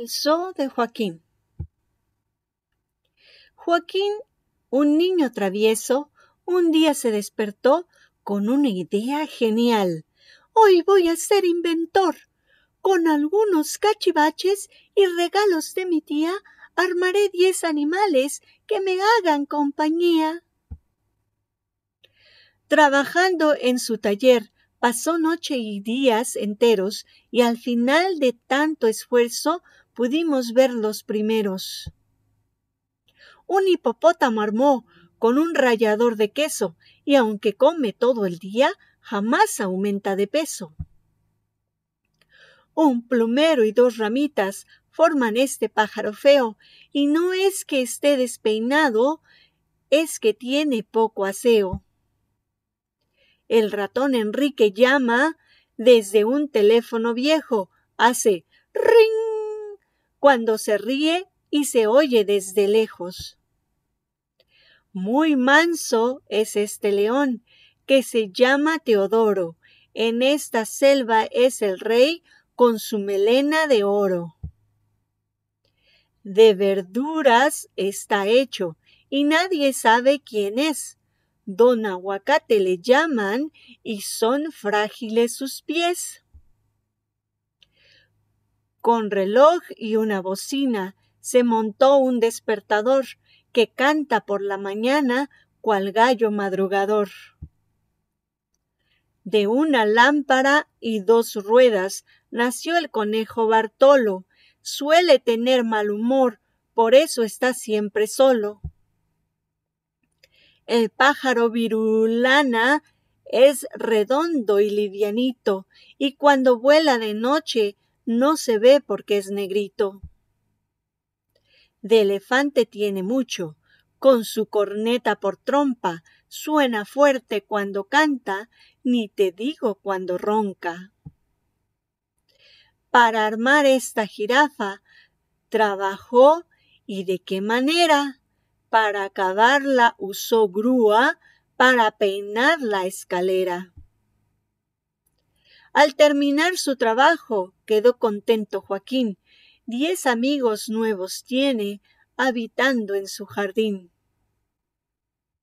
El zoo de Joaquín. Joaquín, un niño travieso, un día se despertó con una idea genial. Hoy voy a ser inventor. Con algunos cachivaches y regalos de mi tía armaré diez animales que me hagan compañía. Trabajando en su taller Pasó noche y días enteros y al final de tanto esfuerzo pudimos ver los primeros. Un hipopótamo armó con un rallador de queso y aunque come todo el día, jamás aumenta de peso. Un plumero y dos ramitas forman este pájaro feo, y no es que esté despeinado, es que tiene poco aseo. El ratón Enrique llama desde un teléfono viejo. Hace ring cuando se ríe y se oye desde lejos. Muy manso es este león, que se llama Teodoro. En esta selva es el rey con su melena de oro. De verduras está hecho, y nadie sabe quién es. Don Aguacate le llaman y son frágiles sus pies. Con reloj y una bocina se montó un despertador que canta por la mañana cual gallo madrugador. De una lámpara y dos ruedas nació el conejo Bartolo. Suele tener mal humor, por eso está siempre solo. El pájaro virulana es redondo y livianito, y cuando vuela de noche no se ve porque es negrito. De elefante tiene mucho, con su corneta por trompa, suena fuerte cuando canta, ni te digo cuando ronca. Para armar esta jirafa, trabajó y de qué manera. Para acabarla usó grúa para peinar la escalera. Al terminar su trabajo, quedó contento Joaquín. Diez amigos nuevos tiene habitando en su jardín.